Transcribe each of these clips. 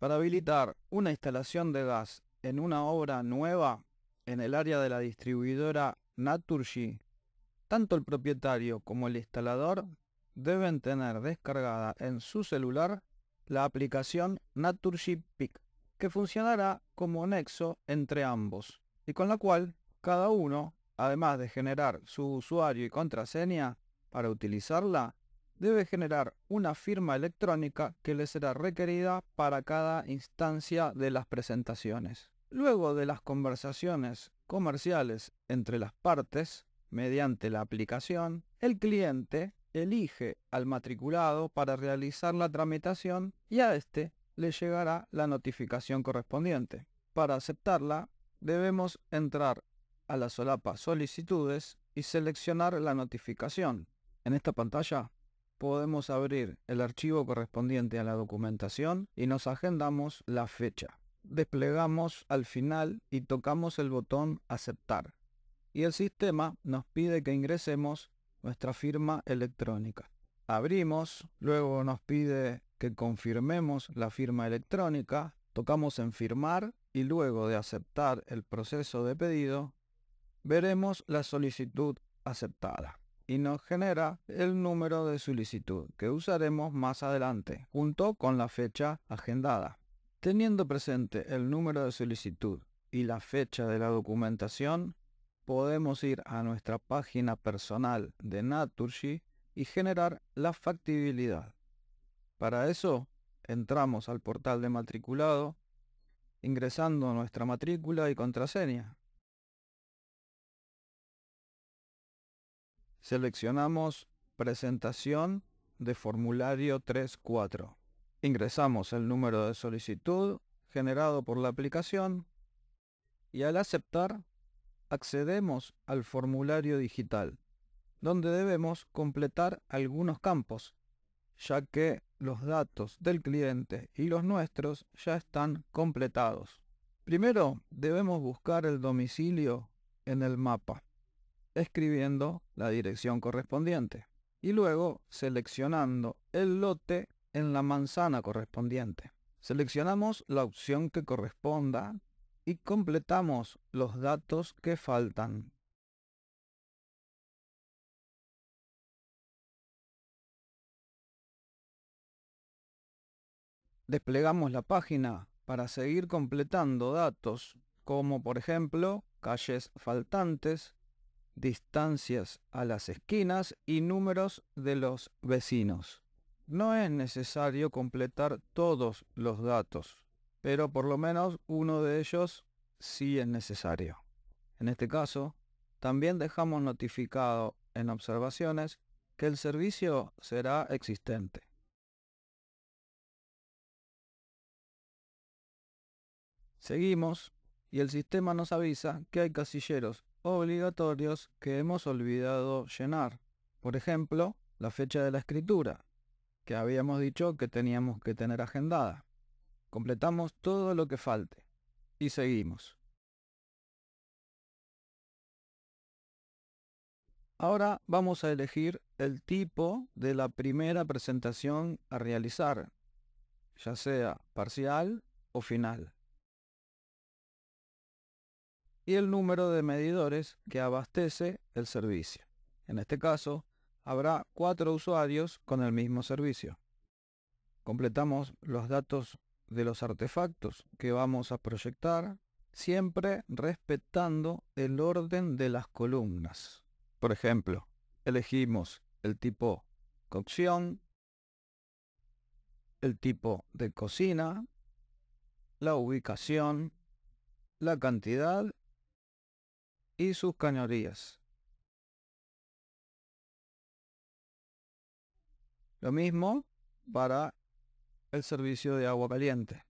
Para habilitar una instalación de gas en una obra nueva en el área de la distribuidora Naturgy, tanto el propietario como el instalador deben tener descargada en su celular la aplicación Naturgy Pick, que funcionará como nexo entre ambos y con la cual cada uno, además de generar su usuario y contraseña para utilizarla, debe generar una firma electrónica que le será requerida para cada instancia de las presentaciones. Luego de las conversaciones comerciales entre las partes, mediante la aplicación, el cliente elige al matriculado para realizar la tramitación y a este le llegará la notificación correspondiente. Para aceptarla, debemos entrar a la solapa Solicitudes y seleccionar la notificación. En esta pantalla podemos abrir el archivo correspondiente a la documentación y nos agendamos la fecha. Desplegamos al final y tocamos el botón aceptar. Y el sistema nos pide que ingresemos nuestra firma electrónica. Abrimos, luego nos pide que confirmemos la firma electrónica, tocamos en firmar y luego de aceptar el proceso de pedido, veremos la solicitud aceptada y nos genera el número de solicitud que usaremos más adelante junto con la fecha agendada. Teniendo presente el número de solicitud y la fecha de la documentación, podemos ir a nuestra página personal de Naturgy y generar la factibilidad. Para eso, entramos al portal de matriculado ingresando nuestra matrícula y contraseña. Seleccionamos Presentación de formulario 3.4. Ingresamos el número de solicitud generado por la aplicación y al aceptar accedemos al formulario digital, donde debemos completar algunos campos, ya que los datos del cliente y los nuestros ya están completados. Primero debemos buscar el domicilio en el mapa escribiendo la dirección correspondiente y luego seleccionando el lote en la manzana correspondiente. Seleccionamos la opción que corresponda y completamos los datos que faltan. Desplegamos la página para seguir completando datos como por ejemplo calles faltantes, distancias a las esquinas y números de los vecinos. No es necesario completar todos los datos, pero por lo menos uno de ellos sí es necesario. En este caso, también dejamos notificado en observaciones que el servicio será existente. Seguimos y el sistema nos avisa que hay casilleros obligatorios que hemos olvidado llenar. Por ejemplo, la fecha de la escritura, que habíamos dicho que teníamos que tener agendada. Completamos todo lo que falte y seguimos. Ahora vamos a elegir el tipo de la primera presentación a realizar, ya sea parcial o final y el número de medidores que abastece el servicio. En este caso, habrá cuatro usuarios con el mismo servicio. Completamos los datos de los artefactos que vamos a proyectar, siempre respetando el orden de las columnas. Por ejemplo, elegimos el tipo cocción, el tipo de cocina, la ubicación, la cantidad y sus cañerías. Lo mismo para el servicio de agua caliente.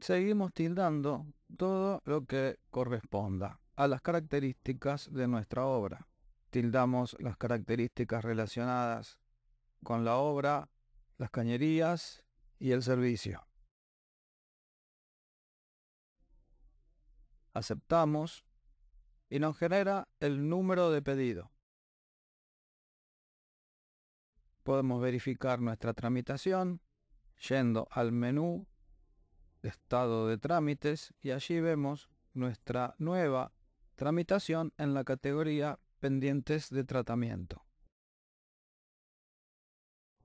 Seguimos tildando todo lo que corresponda a las características de nuestra obra. Tildamos las características relacionadas con la obra, las cañerías y el servicio. Aceptamos y nos genera el número de pedido. Podemos verificar nuestra tramitación yendo al menú estado de trámites y allí vemos nuestra nueva tramitación en la categoría pendientes de tratamiento.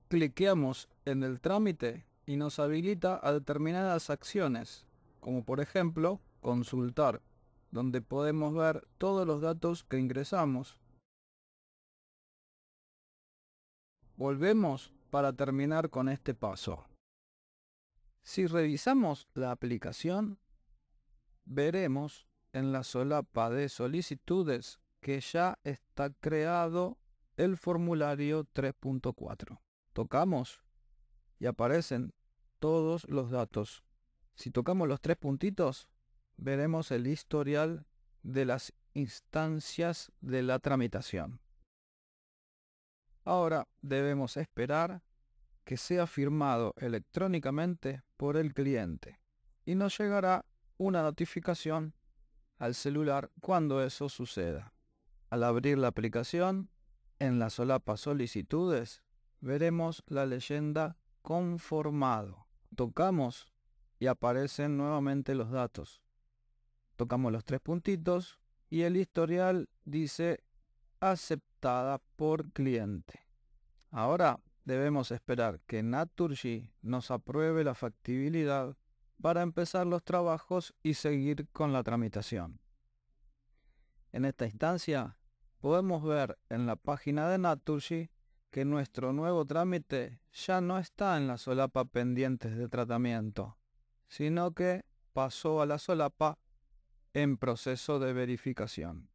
Cliqueamos en el trámite y nos habilita a determinadas acciones, como por ejemplo consultar, donde podemos ver todos los datos que ingresamos. Volvemos para terminar con este paso. Si revisamos la aplicación, veremos en la solapa de solicitudes que ya está creado el formulario 3.4. Tocamos y aparecen todos los datos. Si tocamos los tres puntitos, veremos el historial de las instancias de la tramitación. Ahora debemos esperar que sea firmado electrónicamente por el cliente y nos llegará una notificación al celular cuando eso suceda. Al abrir la aplicación, en la solapa Solicitudes, veremos la leyenda Conformado. Tocamos y aparecen nuevamente los datos. Tocamos los tres puntitos y el historial dice aceptada por cliente. Ahora debemos esperar que Naturgy nos apruebe la factibilidad para empezar los trabajos y seguir con la tramitación. En esta instancia, podemos ver en la página de Naturgy que nuestro nuevo trámite ya no está en la solapa pendientes de tratamiento, sino que pasó a la solapa en proceso de verificación.